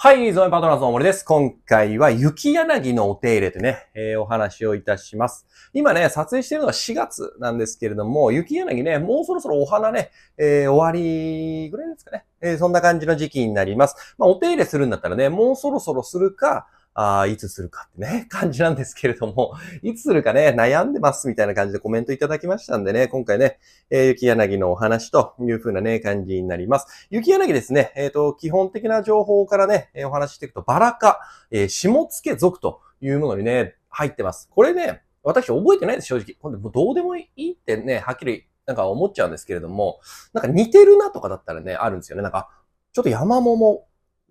はい、ゾもパートナーズの森です。今回は雪柳のお手入れとね、えー、お話をいたします。今ね、撮影してるのは4月なんですけれども、雪柳ね、もうそろそろお花ね、えー、終わりぐらいですかね。えー、そんな感じの時期になります。まあ、お手入れするんだったらね、もうそろそろするか、あいつするかってね、感じなんですけれども、いつするかね、悩んでますみたいな感じでコメントいただきましたんでね、今回ね、えー、雪柳のお話という風なね、感じになります。雪柳ですね、えっ、ー、と、基本的な情報からね、えお話していくと、バラ科、えー、下付属というものにね、入ってます。これね、私覚えてないです、正直。んで、もうどうでもいいってね、はっきりなんか思っちゃうんですけれども、なんか似てるなとかだったらね、あるんですよね。なんか、ちょっと山桃っ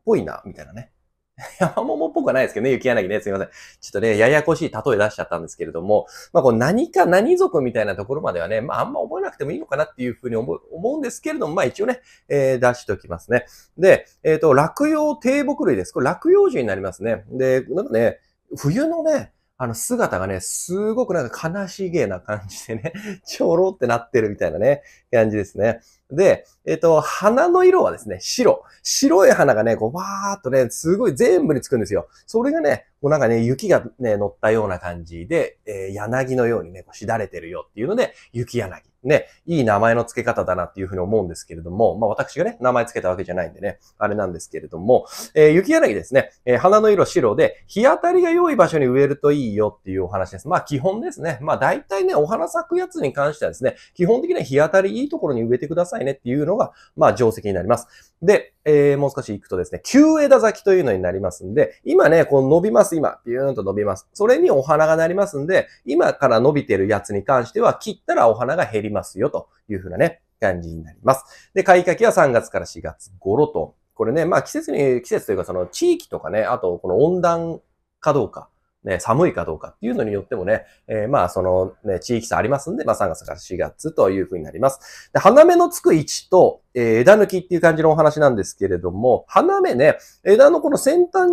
ぽいな、みたいなね。山桃っぽくはないですけどね、雪柳ね、すいません。ちょっとね、ややこしい例え出しちゃったんですけれども、まあ、こう何か何族みたいなところまではね、まあ、あんま覚えなくてもいいのかなっていうふうに思うんですけれども、まあ、一応ね、えー、出しておきますね。で、えっ、ー、と、落葉低木類です。これ落葉樹になりますね。で、なんかね、冬のね、あの姿がね、すごくなんか悲しげな感じでね、ちょろってなってるみたいなね、感じですね。で、えっ、ー、と、花の色はですね、白。白い花がね、こう、わーっとね、すごい全部につくんですよ。それがね、こうなんかね、雪がね、乗ったような感じで、えー、柳のようにね、こうしだれてるよっていうので、雪柳。ね、いい名前の付け方だなっていうふうに思うんですけれども、まあ私がね、名前付けたわけじゃないんでね、あれなんですけれども、えー、雪柳ですね、えー、花の色白で、日当たりが良い場所に植えるといいよっていうお話です。まあ基本ですね。まあ大体ね、お花咲くやつに関してはですね、基本的には日当たりいいところに植えてくださいさいねっていうのが、まあ、定石になります。で、えー、もう少し行くとですね、旧枝咲きというのになりますんで、今ね、こう伸びます、今。ビューンと伸びます。それにお花がなりますんで、今から伸びてるやつに関しては、切ったらお花が減りますよ、というふうなね、感じになります。で、開花期は3月から4月頃と、これね、まあ季節に、季節というかその地域とかね、あとこの温暖かどうかね、寒いかどうかっていうのによってもね、えー、まあ、その、ね、地域差ありますんで、まあ、3月から4月というふうになります。で、花芽のつく位置と、えー、枝抜きっていう感じのお話なんですけれども、花芽ね、枝のこの先端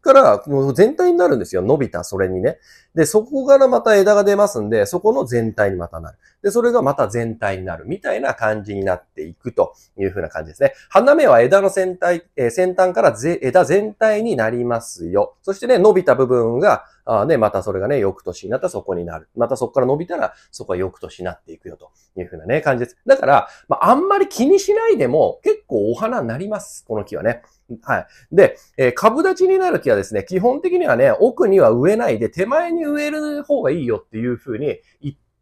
から全体になるんですよ。伸びた、それにね。で、そこからまた枝が出ますんで、そこの全体にまたなる。で、それがまた全体になるみたいな感じになっていくというふうな感じですね。花芽は枝の先端、えー、先端から枝全体になりますよ。そしてね、伸びた部分が、あね、またそれがね、翌年になったらそこになる。またそこから伸びたら、そこは翌年になっていくよというふうなね、感じです。だから、まあ、あんまり気にしないでも、結構お花になります。この木はね。はい。で、えー、株立ちになる木はですね、基本的にはね、奥には植えないで、手前に植える方がいいよっていうふうに、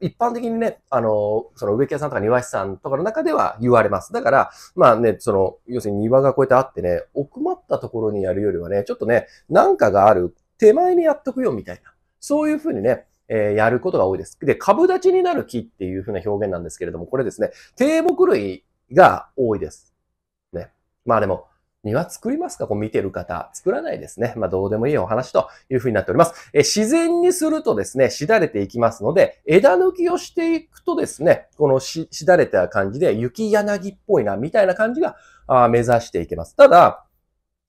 一般的にね、あの、その植木屋さんとか庭師さんとかの中では言われます。だから、まあね、その、要するに庭がこうやってあってね、奥まったところにやるよりはね、ちょっとね、なんかがある手前にやっとくよみたいな、そういうふうにね、えー、やることが多いです。で、株立ちになる木っていうふうな表現なんですけれども、これですね、低木類が多いです。ね。まあでも、庭作りますかこう見てる方。作らないですね。まあ、どうでもいいお話というふうになっております。え自然にするとですね、しだれていきますので、枝抜きをしていくとですね、このし、しだれた感じで、雪柳っぽいな、みたいな感じが、あ目指していけます。ただ、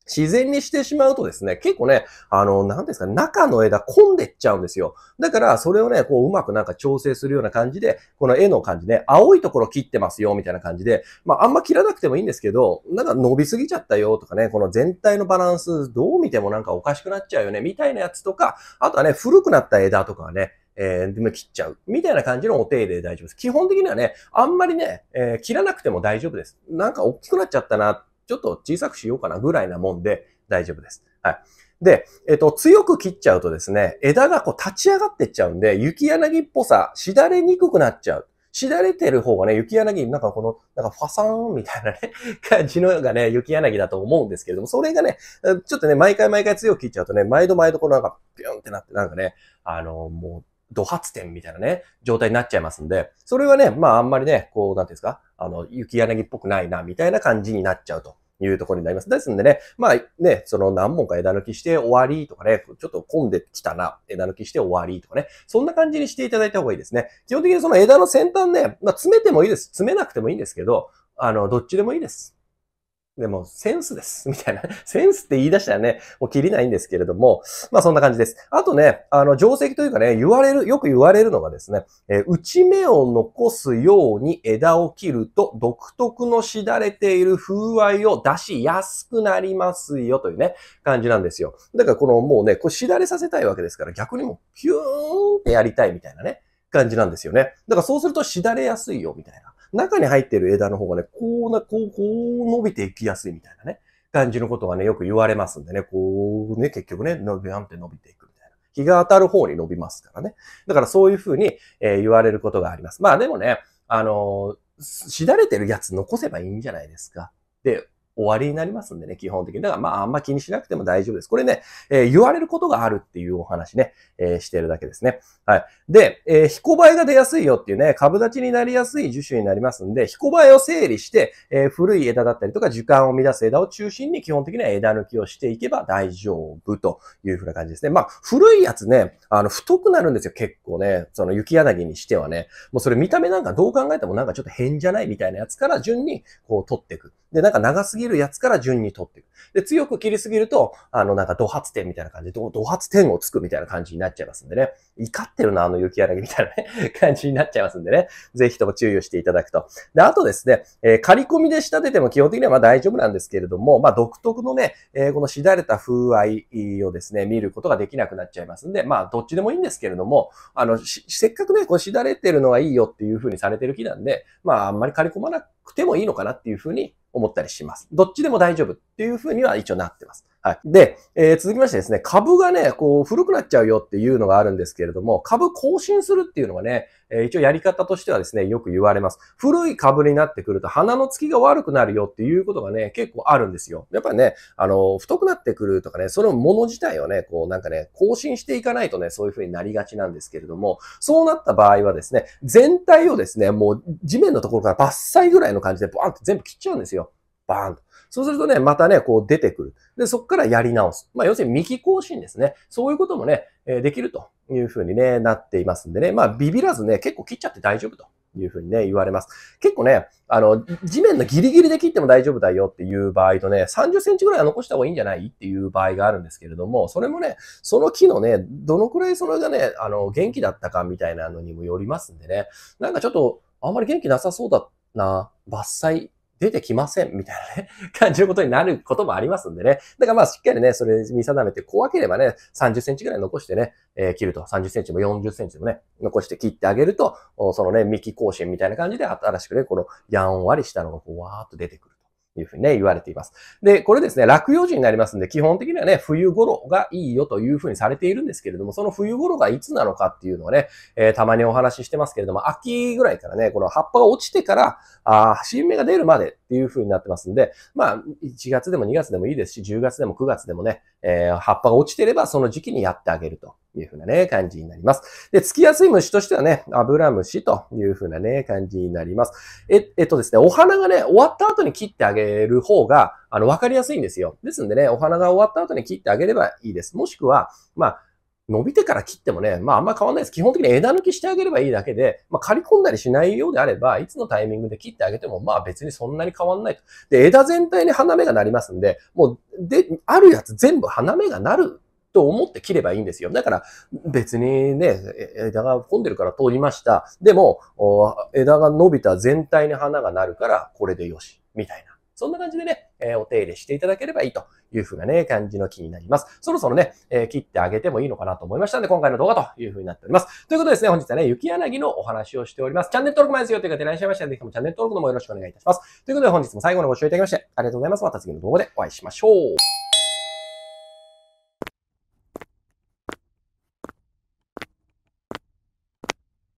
自然にしてしまうとですね、結構ね、あの、なんですか、中の枝混んでっちゃうんですよ。だから、それをね、こう、うまくなんか調整するような感じで、この絵の感じね、青いところ切ってますよ、みたいな感じで、まあ、あんま切らなくてもいいんですけど、なんか伸びすぎちゃったよとかね、この全体のバランス、どう見てもなんかおかしくなっちゃうよね、みたいなやつとか、あとはね、古くなった枝とかはね、えー、でも切っちゃう。みたいな感じのお手入れで大丈夫です。基本的にはね、あんまりね、えー、切らなくても大丈夫です。なんか大きくなっちゃったなちょっと小さくしようかなぐらいなもんで大丈夫です。はい。で、えっと、強く切っちゃうとですね、枝がこう立ち上がってっちゃうんで、雪柳っぽさ、しだれにくくなっちゃう。しだれてる方がね、雪柳、なんかこの、なんかファサーンみたいなね、感じのがね、雪柳だと思うんですけれども、それがね、ちょっとね、毎回毎回強く切っちゃうとね、毎度毎度このなんか、ピュンってなって、なんかね、あの、もう、土発点みたいなね、状態になっちゃいますんで、それはね、まああんまりね、こう、なんていうんですか、あの、雪柳っぽくないな、みたいな感じになっちゃうと。いうところになります。ですんでね、まあね、その何本か枝抜きして終わりとかね、ちょっと混んできたな、枝抜きして終わりとかね、そんな感じにしていただいた方がいいですね。基本的にその枝の先端ね、まあ詰めてもいいです。詰めなくてもいいんですけど、あの、どっちでもいいです。でも、センスです。みたいな。センスって言い出したらね、もう切りないんですけれども、まあそんな感じです。あとね、あの、定石というかね、言われる、よく言われるのがですね、えー、打ち目を残すように枝を切ると、独特のしだれている風合いを出しやすくなりますよ、というね、感じなんですよ。だからこのもうね、こうしだれさせたいわけですから、逆にもピューンってやりたいみたいなね、感じなんですよね。だからそうするとしだれやすいよ、みたいな。中に入ってる枝の方がね、こうな、こう、こう伸びていきやすいみたいなね、感じのことがね、よく言われますんでね、こうね、結局ね、伸び、やんって伸びていく。みたいな。日が当たる方に伸びますからね。だからそういうふうに、え言われることがあります。まあでもね、あのしだれてるやつ残せばいいんじゃないですか。で、終わりになりますんでね、基本的に。だからまああんま気にしなくても大丈夫です。これね、えー、言われることがあるっていうお話ね、えー、してるだけですね。はい。で、えー、コ購買が出やすいよっていうね、株立ちになりやすい樹種になりますんで、ヒコバエを整理して、えー、古い枝だったりとか時間を乱す枝を中心に基本的には枝抜きをしていけば大丈夫というふうな感じですね。まあ古いやつね、あの太くなるんですよ、結構ね。その雪柳にしてはね。もうそれ見た目なんかどう考えてもなんかちょっと変じゃないみたいなやつから順にこう取っていく。で、なんか長すぎぎるやつから順に取っていく。で、強く切りすぎると、あの、なんか、土発点みたいな感じで、土発点をつくみたいな感じになっちゃいますんでね。怒ってるな、あの雪柳みたいなね、感じになっちゃいますんでね。ぜひとも注意をしていただくと。で、あとですね、えー、刈り込みで仕立てても基本的にはまあ大丈夫なんですけれども、まあ、独特のね、えー、このしだれた風合いをですね、見ることができなくなっちゃいますんで、まあ、どっちでもいいんですけれども、あの、せっかくね、こう、しだれてるのがいいよっていう風にされてる気なんで、まあ、あんまり刈り込まなくてもいいのかなっていう風に思ったりします。どっちでも大丈夫っていうふうには一応なってます。はい。で、えー、続きましてですね、株がね、こう、古くなっちゃうよっていうのがあるんですけれども、株更新するっていうのがね、えー、一応やり方としてはですね、よく言われます。古い株になってくると、鼻の付きが悪くなるよっていうことがね、結構あるんですよ。やっぱりね、あの、太くなってくるとかね、そのもの自体をね、こう、なんかね、更新していかないとね、そういう風になりがちなんですけれども、そうなった場合はですね、全体をですね、もう地面のところから伐採ぐらいの感じで、バーンと全部切っちゃうんですよ。バーンと。そうするとね、またね、こう出てくる。で、そこからやり直す。まあ、要するに未更新ですね。そういうこともね、えできるというふうに、ね、なっていますんでね。まあ、ビビらずね、結構切っちゃって大丈夫と。いうふうにね、言われます。結構ね、あの、地面のギリギリで切っても大丈夫だよっていう場合とね、30センチぐらいは残した方がいいんじゃないっていう場合があるんですけれども、それもね、その木のね、どのくらいそれがね、あの、元気だったかみたいなのにもよりますんでね、なんかちょっと、あんまり元気なさそうだな、伐採出てきませんみたいなね、感じることになることもありますんでね。だからまあしっかりね、それ見定めて、怖ければね、30センチぐらい残してね、えー、切ると、30センチも40センチもね、残して切ってあげると、そのね、幹更新みたいな感じで新しくね、このやんわりしたのがこうわーっと出てくる。いうふうにね、言われています。で、これですね、落葉樹になりますんで、基本的にはね、冬頃がいいよというふうにされているんですけれども、その冬頃がいつなのかっていうのはね、えー、たまにお話ししてますけれども、秋ぐらいからね、この葉っぱが落ちてから、あ新芽が出るまでっていうふうになってますんで、まあ、1月でも2月でもいいですし、10月でも9月でもね、えー、葉っぱが落ちてればその時期にやってあげるというふうなね、感じになります。で、つきやすい虫としてはね、アブラムシというふうなね、感じになります。え、えっとですね、お花がね、終わった後に切ってあげる方が、あの、わかりやすいんですよ。ですんでね、お花が終わった後に切ってあげればいいです。もしくは、まあ、伸びてから切ってもね、まああんま変わんないです。基本的に枝抜きしてあげればいいだけで、まあ刈り込んだりしないようであれば、いつのタイミングで切ってあげても、まあ別にそんなに変わんないと。で、枝全体に花芽がなりますんで、もう、で、あるやつ全部花芽がなると思って切ればいいんですよ。だから、別にね、枝が混んでるから通りました。でも、枝が伸びた全体に花がなるから、これでよし。みたいな。そんな感じでね、えー、お手入れしていただければいいというふうなね、感じの気になります。そろそろね、えー、切ってあげてもいいのかなと思いましたので、今回の動画というふうになっております。ということでですね、本日はね、雪柳のお話をしております。チャンネル登録もですよという方いらっしゃいましたら、ぜひともチャンネル登録のもよろしくお願いいたします。ということで本日も最後のご視聴いただきまして、ありがとうございます。また次の動画でお会いしましょう。